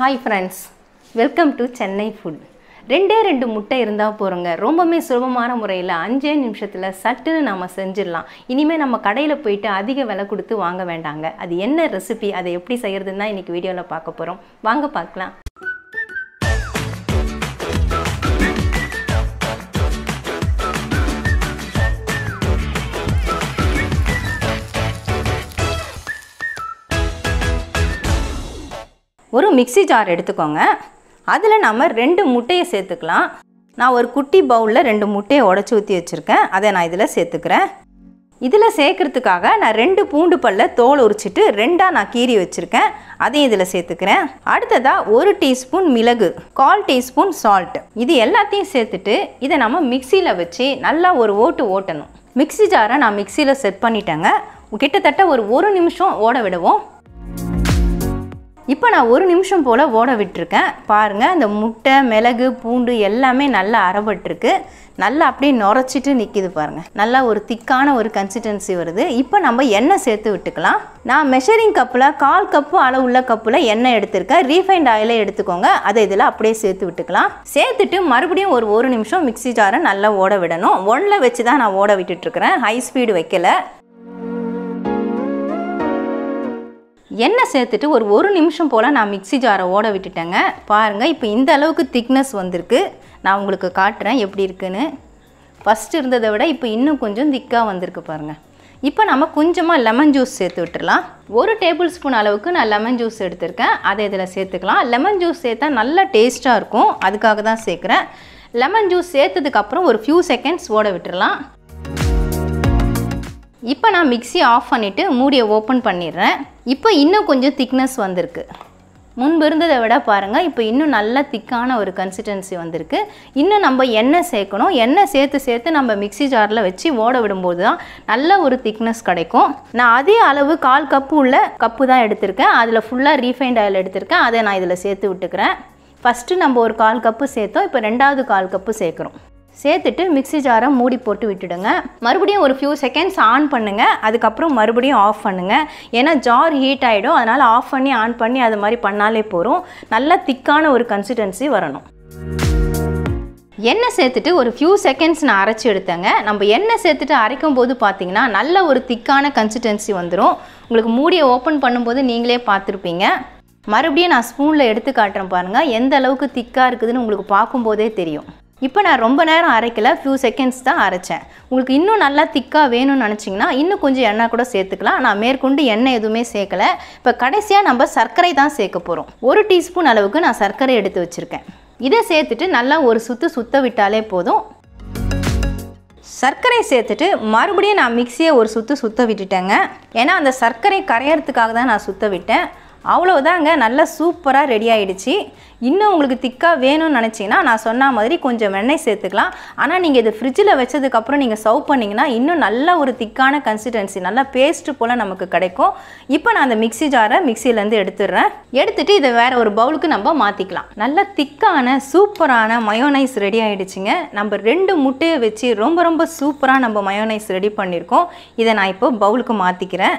hi friends welcome to Chennai food ரெண்டே ரெண்டு முட்டை இருந்தால் போகிறோங்க ரொம்பவே சுலபமான முறையில் அஞ்சே நிமிஷத்தில் சட்டுன்னு நாம் செஞ்சிடலாம் இனிமேல் நம்ம கடையில் போயிட்டு அதிக விலை கொடுத்து வாங்க வேண்டாங்க அது என்ன ரெசிபி அதை எப்படி செய்கிறதுன்னா இன்றைக்கி வீடியோவில் பார்க்க போகிறோம் வாங்க பார்க்கலாம் ஒரு மிக்சி ஜார் எடுத்துக்கோங்க அதில் நம்ம ரெண்டு முட்டையை சேர்த்துக்கலாம் நான் ஒரு குட்டி பவுலில் ரெண்டு முட்டையை உடச்சி ஊற்றி வச்சுருக்கேன் அதை நான் இதில் சேர்த்துக்கிறேன் இதில் சேர்க்குறதுக்காக நான் ரெண்டு பூண்டு பல்ல தோல் உரிச்சிட்டு ரெண்டாக நான் கீறி வச்சுருக்கேன் அதையும் இதில் சேர்த்துக்கிறேன் அடுத்ததாக ஒரு டீஸ்பூன் மிளகு கால் டீஸ்பூன் சால்ட் இது எல்லாத்தையும் சேர்த்துட்டு இதை நம்ம மிக்சியில் வச்சு நல்லா ஒரு ஓட்டு ஓட்டணும் மிக்சி ஜாரை நான் மிக்சியில் செட் பண்ணிட்டேங்க கிட்டத்தட்ட ஒரு ஒரு நிமிஷம் ஓட விடுவோம் இப்போ நான் ஒரு நிமிஷம் போல் ஓட விட்டுருக்கேன் பாருங்கள் அந்த முட்டை மிளகு பூண்டு எல்லாமே நல்லா அறப்பட்டுருக்கு நல்லா அப்படியே நுரைச்சிட்டு நிற்கிது பாருங்கள் நல்லா ஒரு திக்கான ஒரு கன்சிஸ்டன்சி வருது இப்போ நம்ம எண்ணெய் சேர்த்து விட்டுக்கலாம் நான் மெஷரிங் கப்பில் கால் கப்பு அளவுள்ள கப்பில் எண்ணெய் எடுத்திருக்கேன் ரீஃபைண்ட் ஆயிலே எடுத்துக்கோங்க அதை இதில் அப்படியே சேர்த்து விட்டுக்கலாம் சேர்த்துட்டு மறுபடியும் ஒரு ஒரு நிமிஷம் மிக்சி ஜாரை நல்லா ஓட விடணும் ஒன்றில் வச்சு தான் நான் ஓட விட்டுட்டுருக்குறேன் ஹை ஸ்பீடு வைக்கலை எண்ணெய் சேர்த்துட்டு ஒரு ஒரு நிமிஷம் போல் நான் மிக்சி ஜாரை ஓட விட்டுட்டேங்க பாருங்கள் இப்போ இந்த அளவுக்கு திக்னஸ் வந்திருக்கு நான் உங்களுக்கு காட்டுறேன் எப்படி இருக்குன்னு ஃபஸ்ட்டு இருந்ததை விட இப்போ இன்னும் கொஞ்சம் திக்காக வந்திருக்கு பாருங்கள் இப்போ நம்ம கொஞ்சமாக லெமன் ஜூஸ் சேர்த்து விட்டுடலாம் ஒரு டேபிள் ஸ்பூன் அளவுக்கு நான் லெமன் ஜூஸ் எடுத்திருக்கேன் அதை இதில் சேர்த்துக்கலாம் லெமன் ஜூஸ் சேர்த்தா நல்லா டேஸ்ட்டாக இருக்கும் அதுக்காக தான் சேர்க்குறேன் லெமன் ஜூஸ் சேர்த்ததுக்கப்புறம் ஒரு ஃபியூ செகண்ட்ஸ் ஓட விட்டுடலாம் இப்போ நான் மிக்சி ஆஃப் பண்ணிவிட்டு மூடியை ஓப்பன் பண்ணிடுறேன் இப்போ இன்னும் கொஞ்சம் திக்னஸ் வந்திருக்கு முன்பு இருந்ததை விட பாருங்கள் இப்போ இன்னும் நல்ல திக்கான ஒரு கன்சிஸ்டன்சி வந்திருக்கு இன்னும் நம்ம எண்ணெய் சேர்க்கணும் எண்ணெய் சேர்த்து சேர்த்து நம்ம மிக்சி ஜாரில் வச்சு ஓட விடும்போது தான் நல்ல ஒரு திக்னஸ் கிடைக்கும் நான் அதே அளவு கால் கப்பு உள்ள கப்பு தான் எடுத்திருக்கேன் அதில் ஃபுல்லாக ரீஃபைண்ட் ஆயில் எடுத்திருக்கேன் அதை நான் இதில் சேர்த்து விட்டுக்கிறேன் ஃபஸ்ட்டு நம்ம ஒரு கால் கப்பு சேர்த்தோம் இப்போ ரெண்டாவது கால் கப்பு சேர்க்குறோம் சேர்த்துட்டு மிக்சி ஜாரை மூடி போட்டு விட்டுடுங்க மறுபடியும் ஒரு ஃபியூ செகண்ட்ஸ் ஆன் பண்ணுங்கள் அதுக்கப்புறம் மறுபடியும் ஆஃப் பண்ணுங்கள் ஏன்னா ஜார் ஹீட் ஆகிடும் அதனால் ஆஃப் பண்ணி ஆன் பண்ணி அது மாதிரி பண்ணாலே போகும் நல்லா திக்கான ஒரு கன்சிஸ்டன்சி வரணும் எண்ணெய் சேர்த்துட்டு ஒரு ஃபியூ செகண்ட்ஸ் நான் அரைச்சி எடுத்தேங்க நம்ம எண்ணெய் சேர்த்துட்டு அரைக்கும் போது பார்த்தீங்கன்னா நல்ல ஒரு திக்கான கன்சிஸ்டன்சி வந்துடும் உங்களுக்கு மூடியை ஓப்பன் பண்ணும்போது நீங்களே பார்த்துருப்பீங்க மறுபடியும் நான் ஸ்பூனில் எடுத்து காட்டுறேன் பாருங்கள் எந்த அளவுக்கு திக்காக இருக்குதுன்னு உங்களுக்கு பார்க்கும்போதே தெரியும் இப்போ நான் ரொம்ப நேரம் அரைக்கல ஃபியூ செகண்ட்ஸ் தான் அரைச்சேன் உங்களுக்கு இன்னும் நல்லா திக்காக வேணும்னு நினச்சிங்கன்னா இன்னும் கொஞ்சம் எண்ணெய் கூட சேர்த்துக்கலாம் நான் மேற்கொண்டு எண்ணெய் எதுவுமே சேர்க்கலை இப்போ கடைசியாக நம்ம சர்க்கரை தான் சேர்க்க போகிறோம் ஒரு டீஸ்பூன் அளவுக்கு நான் சர்க்கரை எடுத்து வச்சுருக்கேன் இதை சேர்த்துட்டு நல்லா ஒரு சுற்று சுத்த விட்டாலே போதும் சர்க்கரை சேர்த்துட்டு மறுபடியும் நான் மிக்சியை ஒரு சுற்று சுத்த விட்டுட்டேங்க ஏன்னா அந்த சர்க்கரை கரையறதுக்காக தான் நான் சுத்த விட்டேன் அவ்வளோதாங்க நல்லா சூப்பராக ரெடி ஆகிடுச்சு இன்னும் உங்களுக்கு திக்காக வேணும்னு நினச்சிங்கன்னா நான் சொன்ன மாதிரி கொஞ்சம் வெண்ணெய் சேர்த்துக்கலாம் ஆனால் நீங்கள் இது ஃப்ரிட்ஜில் வச்சதுக்கப்புறம் நீங்கள் சர்வ் பண்ணிங்கன்னா இன்னும் நல்ல ஒரு திக்கான கன்சிஸ்டன்சி நல்லா பேஸ்ட்டு போல் நமக்கு கிடைக்கும் இப்போ நான் அந்த மிக்சி ஜாரை மிக்சியிலேருந்து எடுத்துடுறேன் எடுத்துகிட்டு இதை வேறு ஒரு பவுலுக்கு நம்ம மாற்றிக்கலாம் நல்லா திக்கான சூப்பரான மயோனைஸ் ரெடி ஆகிடுச்சிங்க நம்ம ரெண்டு முட்டையை வச்சு ரொம்ப ரொம்ப சூப்பராக நம்ம மயோனைஸ் ரெடி பண்ணியிருக்கோம் இதை நான் இப்போ பவுலுக்கு மாற்றிக்கிறேன்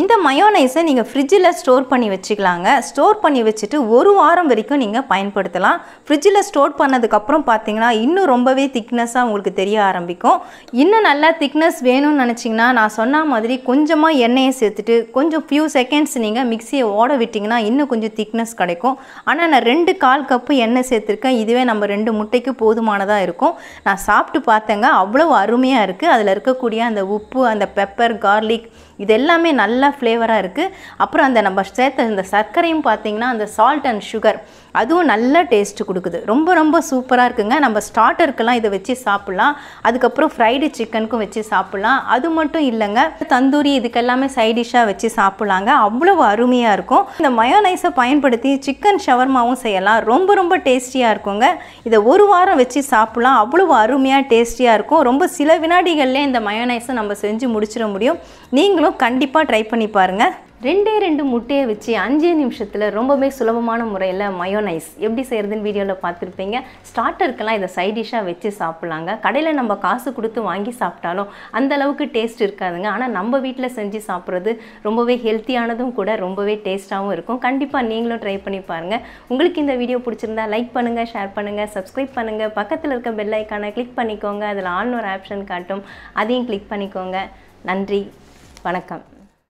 இந்த மயோனைஸை நீங்கள் ஃப்ரிட்ஜில் ஸ்டோர் பண்ணி வச்சுக்கலாங்க ஸ்டோர் பண்ணி வச்சுட்டு ஒரு வாரம் வரைக்கும் நீங்கள் பயன்படுத்தலாம் ஃப்ரிட்ஜில் ஸ்டோர் பண்ணதுக்கப்புறம் பார்த்தீங்கன்னா இன்னும் ரொம்பவே திக்னஸாக உங்களுக்கு தெரிய ஆரம்பிக்கும் இன்னும் நல்லா திக்னஸ் வேணும்னு நினச்சிங்கன்னா நான் சொன்ன மாதிரி கொஞ்சமாக எண்ணெயை சேர்த்துட்டு கொஞ்சம் ஃபியூ செகண்ட்ஸ் நீங்கள் மிக்சியை ஓட விட்டிங்கன்னா இன்னும் கொஞ்சம் திக்னஸ் கிடைக்கும் ஆனால் நான் ரெண்டு கால் கப்பு எண்ணெய் சேர்த்துருக்கேன் இதுவே நம்ம ரெண்டு முட்டைக்கு போதுமானதாக இருக்கும் நான் சாப்பிட்டு பார்த்தேங்க அவ்வளோ அருமையாக இருக்குது அதில் இருக்கக்கூடிய அந்த உப்பு அந்த பெப்பர் கார்லிக் இது எல்லாமே நல்ல ஃப்ளேவராக இருக்குது அப்புறம் அந்த நம்ம சேர்த்த இந்த சர்க்கரையும் பார்த்தீங்கன்னா அந்த சால்ட் அண்ட் சுகர் அதுவும் நல்ல டேஸ்ட்டு கொடுக்குது ரொம்ப ரொம்ப சூப்பராக இருக்குங்க நம்ம ஸ்டார்டருக்கெல்லாம் இதை வச்சு சாப்பிட்லாம் அதுக்கப்புறம் ஃப்ரைடு சிக்கனுக்கும் வச்சு சாப்பிட்லாம் அது மட்டும் இல்லைங்க தந்தூரி இதுக்கெல்லாமே சைடிஷ்ஷாக வச்சு சாப்பிட்லாங்க அவ்வளோ அருமையாக இருக்கும் இந்த மயோனைஸை பயன்படுத்தி சிக்கன் ஷவர்மாவும் செய்யலாம் ரொம்ப ரொம்ப டேஸ்டியாக இருக்குங்க இதை ஒரு வாரம் வச்சு சாப்பிட்லாம் அவ்வளோ அருமையாக டேஸ்டியாக இருக்கும் ரொம்ப சில வினாடிகள்லேயே இந்த மயோனைஸை நம்ம செஞ்சு முடிச்சிட முடியும் நீங்களும் கண்டிப்பாக ட்ரை பண்ணி பாருங்கள் ரெண்டே ரெண்டு முட்டையை வச்சு அஞ்சே நிமிஷத்தில் ரொம்பவே சுலபமான முறையில் மயோனைஸ் எப்படி செய்கிறதுன்னு வீடியோவில் பார்த்துருப்பீங்க ஸ்டார்டருக்கெல்லாம் இதை சைட் டிஷ்ஷாக வச்சு சாப்பிட்லாங்க கடையில் நம்ம காசு கொடுத்து வாங்கி சாப்பிட்டாலும் அந்த அளவுக்கு டேஸ்ட் இருக்காதுங்க ஆனால் நம்ம வீட்டில் செஞ்சு சாப்பிட்றது ரொம்பவே ஹெல்த்தியானதும் கூட ரொம்பவே டேஸ்ட்டாகவும் இருக்கும் கண்டிப்பாக நீங்களும் ட்ரை பண்ணி பாருங்கள் உங்களுக்கு இந்த வீடியோ பிடிச்சிருந்தா லைக் பண்ணுங்கள் ஷேர் பண்ணுங்கள் சப்ஸ்கிரைப் பண்ணுங்கள் பக்கத்தில் இருக்க பெல் ஐக்கானை கிளிக் பண்ணிக்கோங்க அதில் ஆன் ஒரு ஆப்ஷன் காட்டும் அதையும் கிளிக் பண்ணிக்கோங்க நன்றி வணக்கம்